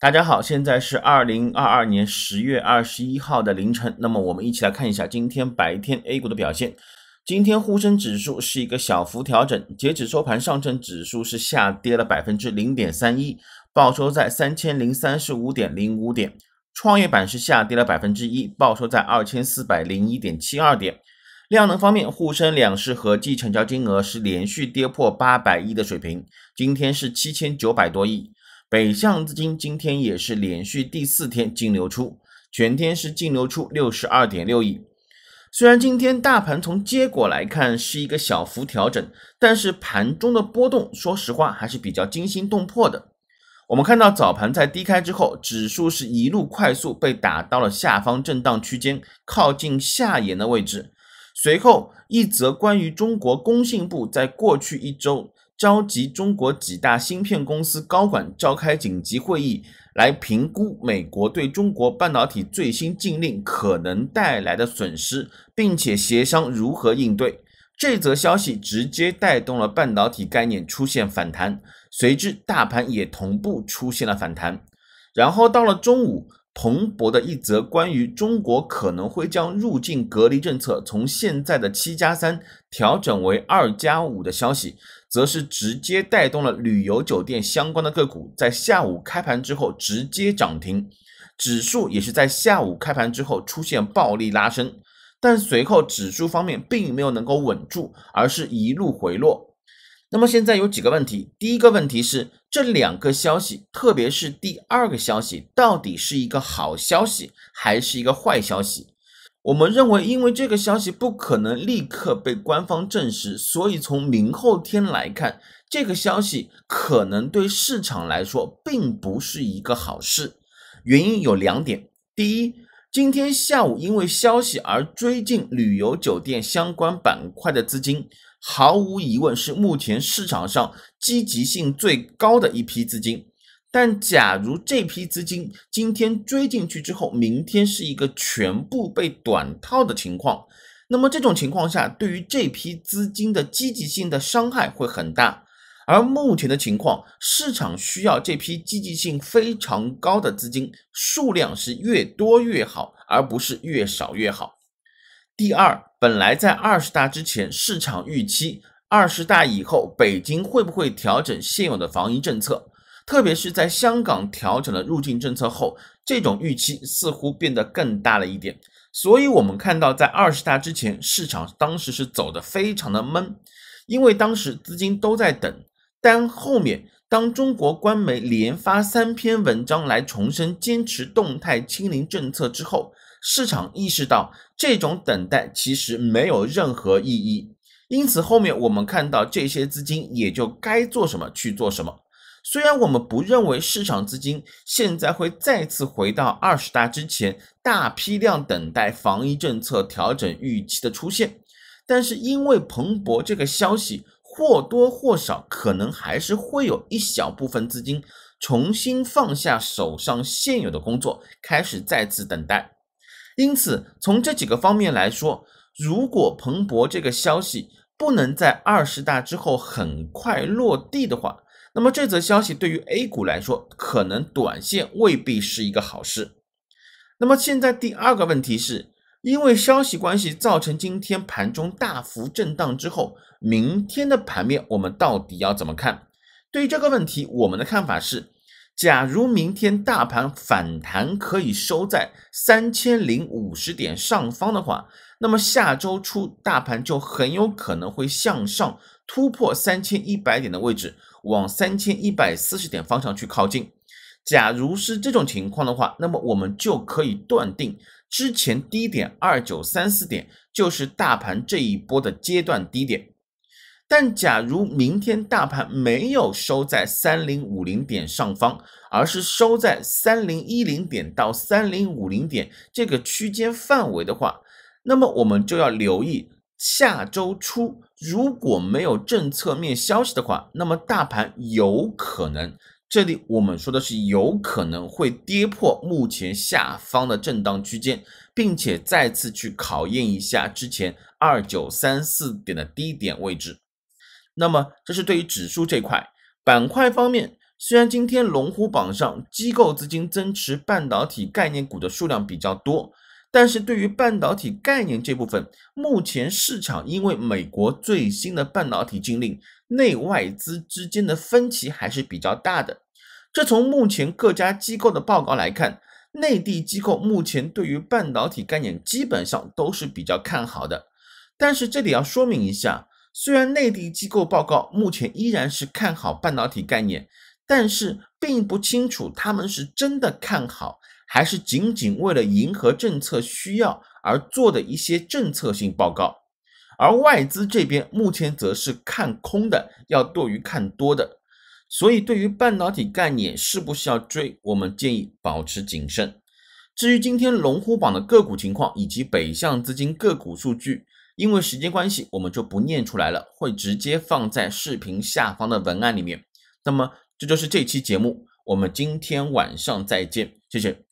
大家好，现在是二零二二年十月二十一号的凌晨。那么我们一起来看一下今天白天 A 股的表现。今天沪深指数是一个小幅调整，截止收盘，上证指数是下跌了百分之零点三一，报收在三千零三十五点零五点。创业板是下跌了百分之一，报收在二千四百零一点七二点。量能方面，沪深两市合计成交金额是连续跌破八百亿的水平，今天是七千九百多亿。北向资金今天也是连续第四天净流出，全天是净流出六十二点六亿。虽然今天大盘从结果来看是一个小幅调整，但是盘中的波动，说实话还是比较惊心动魄的。我们看到早盘在低开之后，指数是一路快速被打到了下方震荡区间，靠近下沿的位置。随后一则关于中国工信部在过去一周。召集中国几大芯片公司高管召开紧急会议，来评估美国对中国半导体最新禁令可能带来的损失，并且协商如何应对。这则消息直接带动了半导体概念出现反弹，随之大盘也同步出现了反弹。然后到了中午，彭博的一则关于中国可能会将入境隔离政策从现在的七加三调整为二加五的消息。则是直接带动了旅游酒店相关的个股在下午开盘之后直接涨停，指数也是在下午开盘之后出现暴力拉升，但随后指数方面并没有能够稳住，而是一路回落。那么现在有几个问题，第一个问题是这两个消息，特别是第二个消息，到底是一个好消息还是一个坏消息？我们认为，因为这个消息不可能立刻被官方证实，所以从明后天来看，这个消息可能对市场来说并不是一个好事。原因有两点：第一，今天下午因为消息而追进旅游酒店相关板块的资金，毫无疑问是目前市场上积极性最高的一批资金。但假如这批资金今天追进去之后，明天是一个全部被短套的情况，那么这种情况下，对于这批资金的积极性的伤害会很大。而目前的情况，市场需要这批积极性非常高的资金，数量是越多越好，而不是越少越好。第二，本来在二十大之前，市场预期二十大以后北京会不会调整现有的防疫政策？特别是在香港调整了入境政策后，这种预期似乎变得更大了一点。所以，我们看到在二十大之前，市场当时是走的非常的闷，因为当时资金都在等。但后面，当中国官媒连发三篇文章来重申坚持动态清零政策之后，市场意识到这种等待其实没有任何意义。因此，后面我们看到这些资金也就该做什么去做什么。虽然我们不认为市场资金现在会再次回到二十大之前大批量等待防疫政策调整预期的出现，但是因为彭博这个消息或多或少可能还是会有一小部分资金重新放下手上现有的工作，开始再次等待。因此，从这几个方面来说，如果彭博这个消息不能在二十大之后很快落地的话，那么这则消息对于 A 股来说，可能短线未必是一个好事。那么现在第二个问题是因为消息关系造成今天盘中大幅震荡之后，明天的盘面我们到底要怎么看？对于这个问题，我们的看法是：假如明天大盘反弹可以收在三千零五十点上方的话，那么下周初大盘就很有可能会向上。突破三千一百点的位置，往三千一百四十点方向去靠近。假如是这种情况的话，那么我们就可以断定之前低点二九三四点就是大盘这一波的阶段低点。但假如明天大盘没有收在三零五零点上方，而是收在三零一零点到三零五零点这个区间范围的话，那么我们就要留意。下周初如果没有政策面消息的话，那么大盘有可能，这里我们说的是有可能会跌破目前下方的震荡区间，并且再次去考验一下之前二九三四点的低点位置。那么这是对于指数这块板块方面，虽然今天龙虎榜上机构资金增持半导体概念股的数量比较多。但是对于半导体概念这部分，目前市场因为美国最新的半导体禁令，内外资之间的分歧还是比较大的。这从目前各家机构的报告来看，内地机构目前对于半导体概念基本上都是比较看好的。但是这里要说明一下，虽然内地机构报告目前依然是看好半导体概念，但是并不清楚他们是真的看好。还是仅仅为了迎合政策需要而做的一些政策性报告，而外资这边目前则是看空的，要多于看多的，所以对于半导体概念是不是要追，我们建议保持谨慎。至于今天龙虎榜的个股情况以及北向资金个股数据，因为时间关系，我们就不念出来了，会直接放在视频下方的文案里面。那么这就是这期节目，我们今天晚上再见，谢谢。